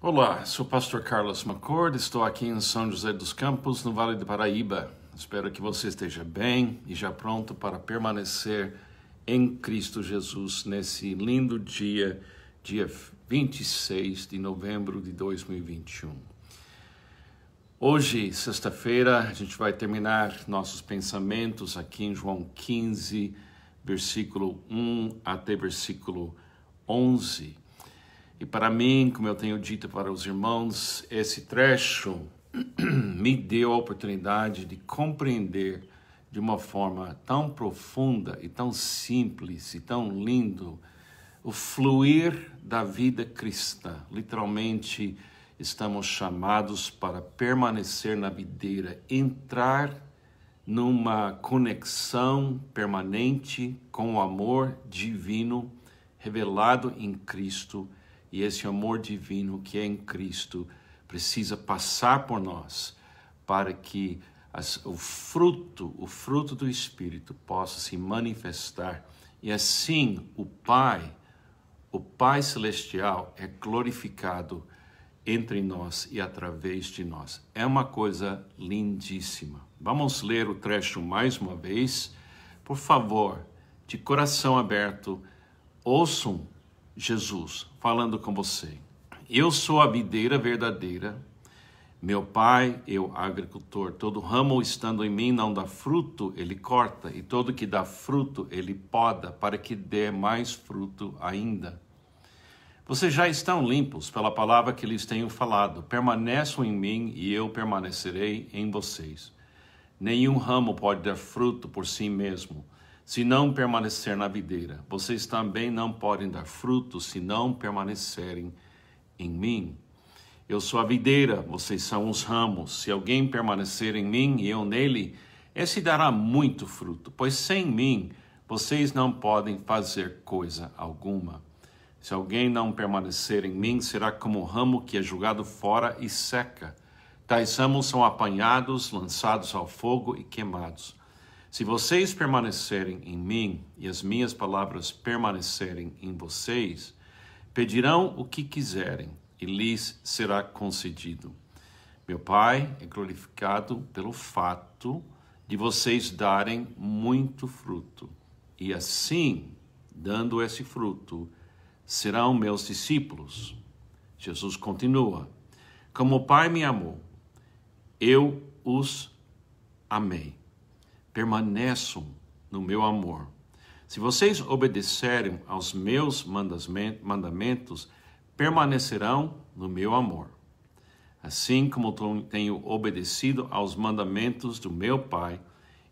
Olá, sou o pastor Carlos Macord, estou aqui em São José dos Campos, no Vale do Paraíba. Espero que você esteja bem e já pronto para permanecer em Cristo Jesus nesse lindo dia, dia 26 de novembro de 2021. Hoje, sexta-feira, a gente vai terminar nossos pensamentos aqui em João 15, versículo 1 até versículo 11. E para mim, como eu tenho dito para os irmãos, esse trecho me deu a oportunidade de compreender de uma forma tão profunda e tão simples e tão lindo o fluir da vida cristã. Literalmente, estamos chamados para permanecer na videira, entrar numa conexão permanente com o amor divino revelado em Cristo e esse amor divino que é em Cristo precisa passar por nós para que as, o fruto, o fruto do Espírito possa se manifestar e assim o Pai, o Pai celestial é glorificado entre nós e através de nós. É uma coisa lindíssima. Vamos ler o trecho mais uma vez. Por favor, de coração aberto, ouçam Jesus falando com você. Eu sou a videira verdadeira, meu pai, eu agricultor. Todo ramo estando em mim não dá fruto, ele corta, e todo que dá fruto, ele poda, para que dê mais fruto ainda. Vocês já estão limpos pela palavra que lhes tenho falado. Permaneçam em mim e eu permanecerei em vocês. Nenhum ramo pode dar fruto por si mesmo se não permanecer na videira, vocês também não podem dar fruto se não permanecerem em mim. Eu sou a videira, vocês são os ramos. Se alguém permanecer em mim e eu nele, esse dará muito fruto, pois sem mim vocês não podem fazer coisa alguma. Se alguém não permanecer em mim, será como o ramo que é jogado fora e seca. Tais ramos são apanhados, lançados ao fogo e queimados. Se vocês permanecerem em mim e as minhas palavras permanecerem em vocês, pedirão o que quiserem e lhes será concedido. Meu Pai é glorificado pelo fato de vocês darem muito fruto, e assim, dando esse fruto, serão meus discípulos. Jesus continua: Como o Pai me amou, eu os amei permaneçam no meu amor. Se vocês obedecerem aos meus mandamentos, permanecerão no meu amor. Assim como tenho obedecido aos mandamentos do meu Pai,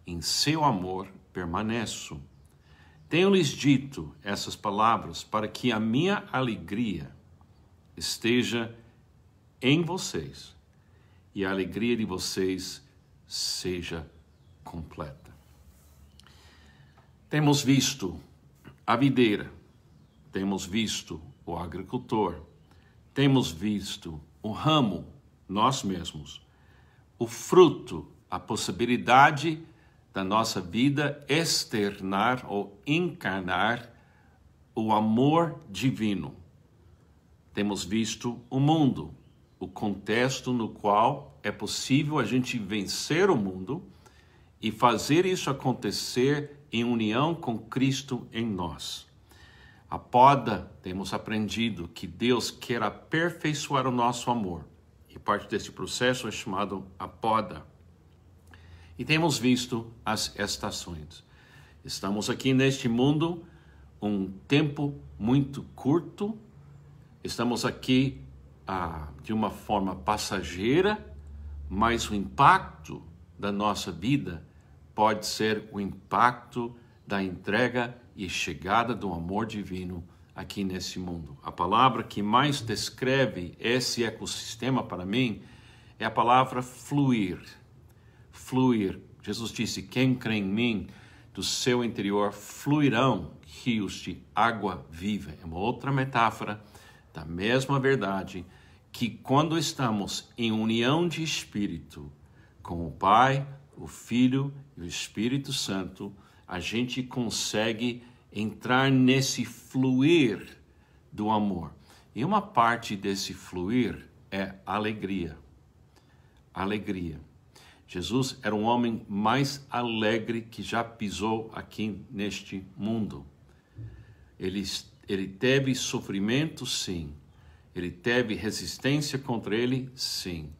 em seu amor permaneço. Tenho-lhes dito essas palavras para que a minha alegria esteja em vocês e a alegria de vocês seja completa. Temos visto a videira, temos visto o agricultor, temos visto o ramo, nós mesmos, o fruto, a possibilidade da nossa vida externar ou encarnar o amor divino. Temos visto o mundo, o contexto no qual é possível a gente vencer o mundo e fazer isso acontecer em união com Cristo em nós. A poda, temos aprendido que Deus quer aperfeiçoar o nosso amor, e parte desse processo é chamado a poda. E temos visto as estações. Estamos aqui neste mundo um tempo muito curto, estamos aqui ah, de uma forma passageira, mas o impacto da nossa vida pode ser o impacto da entrega e chegada do amor divino aqui nesse mundo. A palavra que mais descreve esse ecossistema para mim é a palavra fluir. Fluir. Jesus disse: Quem crê em mim, do seu interior fluirão rios de água viva. É uma outra metáfora da mesma verdade que quando estamos em união de espírito com o Pai, o Filho e o Espírito Santo, a gente consegue entrar nesse fluir do amor. E uma parte desse fluir é alegria. Alegria. Jesus era um homem mais alegre que já pisou aqui neste mundo. Ele, ele teve sofrimento, sim. Ele teve resistência contra ele, sim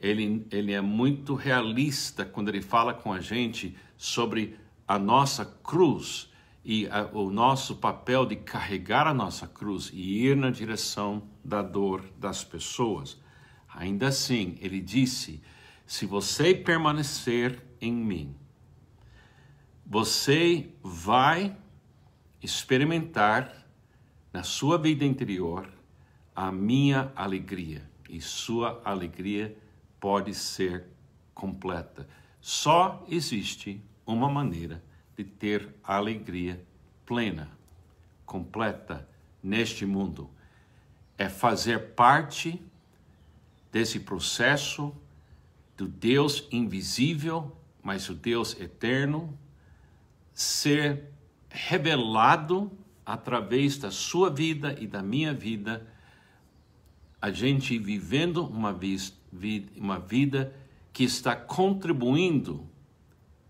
ele, ele é muito realista quando ele fala com a gente sobre a nossa cruz e a, o nosso papel de carregar a nossa cruz e ir na direção da dor das pessoas. Ainda assim, ele disse: se você permanecer em mim, você vai experimentar na sua vida interior a minha alegria e sua alegria pode ser completa. Só existe uma maneira de ter a alegria plena, completa neste mundo. É fazer parte desse processo do Deus invisível, mas o Deus eterno, ser revelado através da sua vida e da minha vida a gente vivendo uma, vida, uma vida que está contribuindo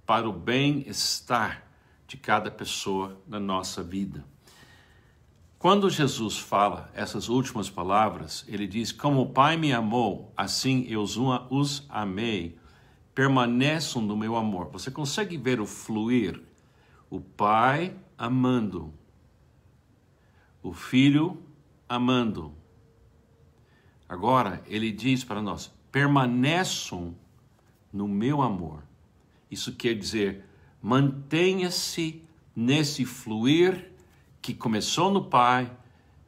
para o bem-estar de cada pessoa na nossa vida. Quando Jesus fala essas últimas palavras, ele diz: Como o Pai me amou, assim eu os amei, permaneçam no meu amor. Você consegue ver o fluir? O Pai amando, o Filho amando Agora, ele diz para nós: permaneçam no meu amor. Isso quer dizer, mantenha-se nesse fluir que começou no Pai,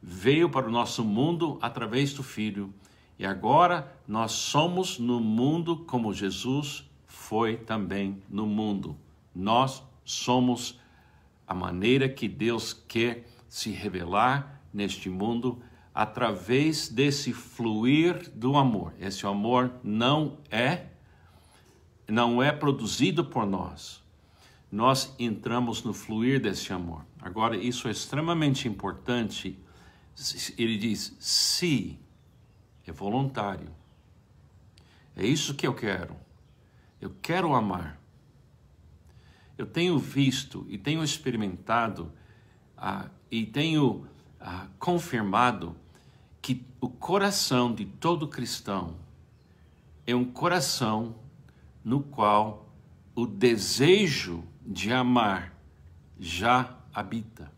veio para o nosso mundo através do Filho, e agora nós somos no mundo como Jesus foi também no mundo. Nós somos a maneira que Deus quer se revelar neste mundo através desse fluir do amor. Esse amor não é não é produzido por nós. Nós entramos no fluir desse amor. Agora isso é extremamente importante. Ele diz: "Se é voluntário. É isso que eu quero. Eu quero amar. Eu tenho visto e tenho experimentado ah, e tenho ah, confirmado o coração de todo cristão é um coração no qual o desejo de amar já habita.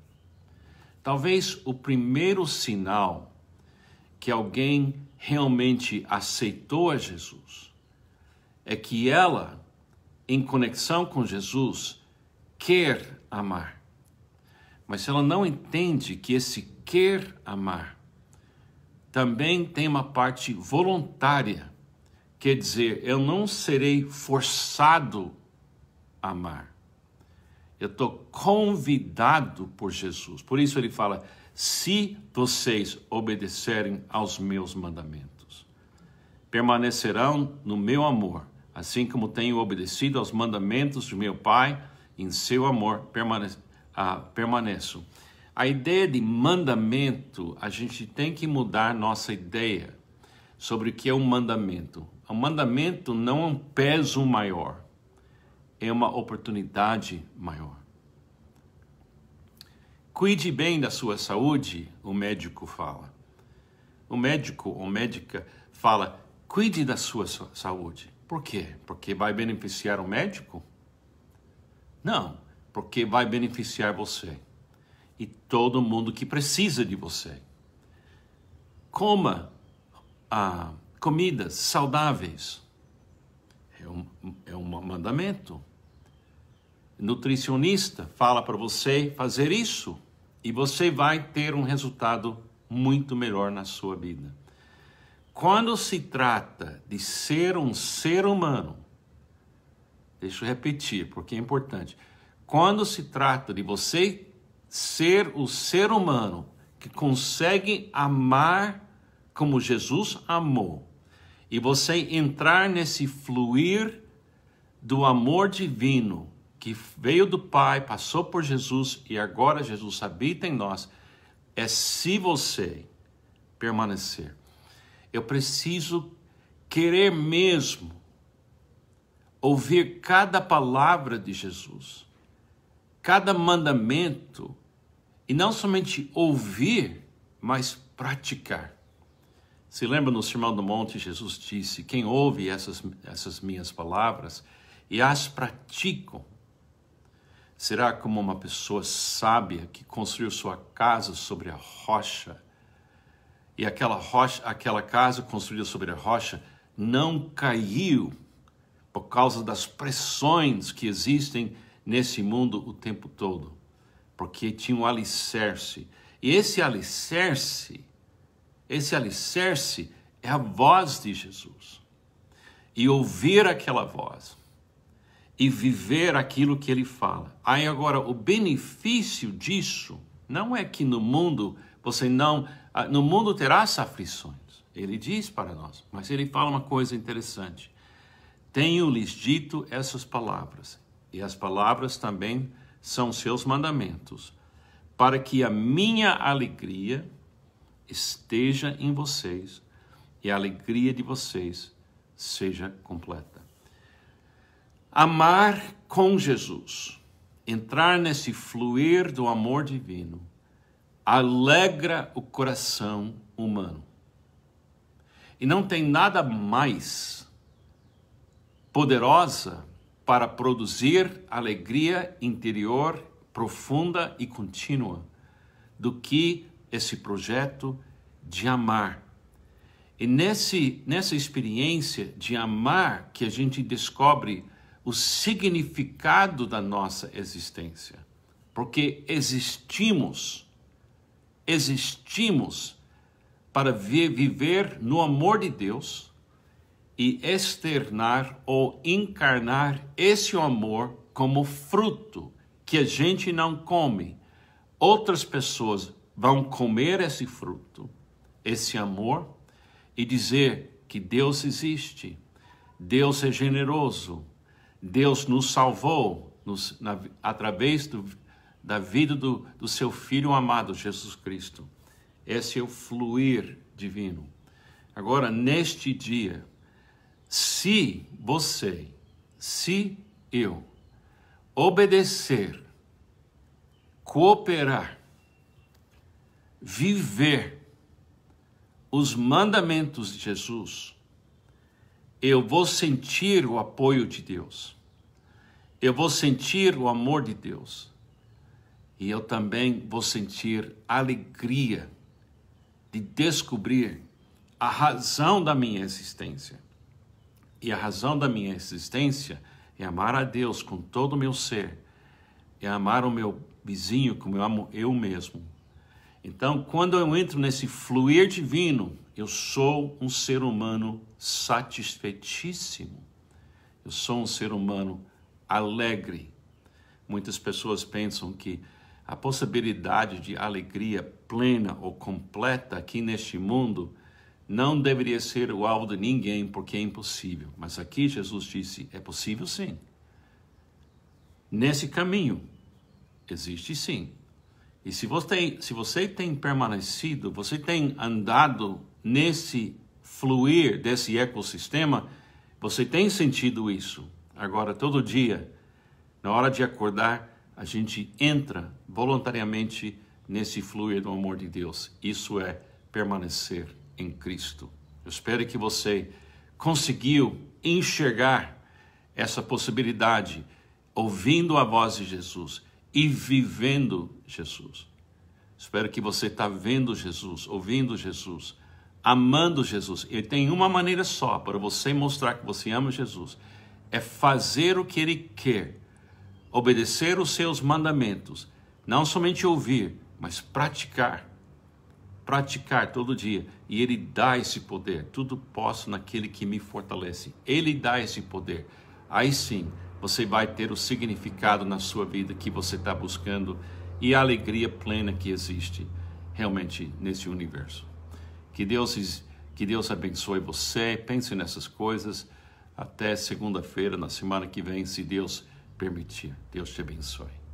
Talvez o primeiro sinal que alguém realmente aceitou a Jesus é que ela, em conexão com Jesus, quer amar. Mas ela não entende que esse quer amar também tem uma parte voluntária. Quer dizer, eu não serei forçado a amar. Eu estou convidado por Jesus. Por isso ele fala: se vocês obedecerem aos meus mandamentos, permanecerão no meu amor, assim como tenho obedecido aos mandamentos de meu Pai, em seu amor permane ah, permaneço. A ideia de mandamento, a gente tem que mudar nossa ideia sobre o que é um mandamento. O mandamento não é um peso maior, é uma oportunidade maior. Cuide bem da sua saúde, o médico fala. O médico ou médica fala: cuide da sua saúde. Por quê? Porque vai beneficiar o médico? Não, porque vai beneficiar você e todo mundo que precisa de você. Coma ah, comidas saudáveis. É um, é um mandamento. Nutricionista fala para você fazer isso e você vai ter um resultado muito melhor na sua vida. Quando se trata de ser um ser humano, deixa eu repetir porque é importante. Quando se trata de você ser o ser humano que consegue amar como Jesus amou e você entrar nesse fluir do amor divino que veio do Pai, passou por Jesus e agora Jesus habita em nós, é se você permanecer. Eu preciso querer mesmo ouvir cada palavra de Jesus cada mandamento e não somente ouvir, mas praticar. Se lembra no Sermão do Monte, Jesus disse: Quem ouve essas, essas minhas palavras e as praticam, será como uma pessoa sábia que construiu sua casa sobre a rocha. E aquela, rocha, aquela casa construída sobre a rocha não caiu por causa das pressões que existem nesse mundo o tempo todo, porque tinha um alicerce. E esse alicerce, esse alicerce é a voz de Jesus. E ouvir aquela voz e viver aquilo que ele fala. Aí agora o benefício disso não é que no mundo você não ah, no mundo terá as aflições. Ele diz para nós, mas ele fala uma coisa interessante. Tenho-lhes dito essas palavras e as palavras também são seus mandamentos, para que a minha alegria esteja em vocês e a alegria de vocês seja completa. Amar com Jesus, entrar nesse fluir do amor divino, alegra o coração humano. E não tem nada mais poderosa para produzir alegria interior profunda e contínua do que esse projeto de amar. E nesse, nessa experiência de amar que a gente descobre o significado da nossa existência. Porque existimos, existimos para viver no amor de Deus e externar ou encarnar esse amor como fruto que a gente não come. Outras pessoas vão comer esse fruto, esse amor, e dizer que Deus existe, Deus é generoso, Deus nos salvou nos, na, através do, da vida do, do seu Filho amado, Jesus Cristo. Esse é o fluir divino. Agora, neste dia, se você, se eu obedecer, cooperar, viver os mandamentos de Jesus, eu vou sentir o apoio de Deus, eu vou sentir o amor de Deus e eu também vou sentir alegria de descobrir a razão da minha existência. E a razão da minha existência é amar a Deus com todo o meu ser, é amar o meu vizinho como eu amo eu mesmo. Então, quando eu entro nesse fluir divino, eu sou um ser humano satisfeitíssimo. Eu sou um ser humano alegre. Muitas pessoas pensam que a possibilidade de alegria plena ou completa aqui neste mundo não deveria ser o alvo de ninguém porque é impossível. Mas aqui Jesus disse: é possível sim. Nesse caminho, existe sim. E se você, se você tem permanecido, você tem andado nesse fluir desse ecossistema, você tem sentido isso. Agora, todo dia, na hora de acordar, a gente entra voluntariamente nesse fluir do amor de Deus. Isso é permanecer em Cristo. Eu espero que você conseguiu enxergar essa possibilidade, ouvindo a voz de Jesus e vivendo Jesus. Espero que você está vendo Jesus, ouvindo Jesus, amando Jesus. E tem uma maneira só para você mostrar que você ama Jesus: é fazer o que Ele quer, obedecer os seus mandamentos, não somente ouvir, mas praticar praticar todo dia. E Ele dá esse poder. Tudo posso naquele que me fortalece. Ele dá esse poder. Aí sim, você vai ter o significado na sua vida que você está buscando e a alegria plena que existe realmente nesse universo. Que Deus, que Deus abençoe você. Pense nessas coisas. Até segunda-feira, na semana que vem, se Deus permitir. Deus te abençoe.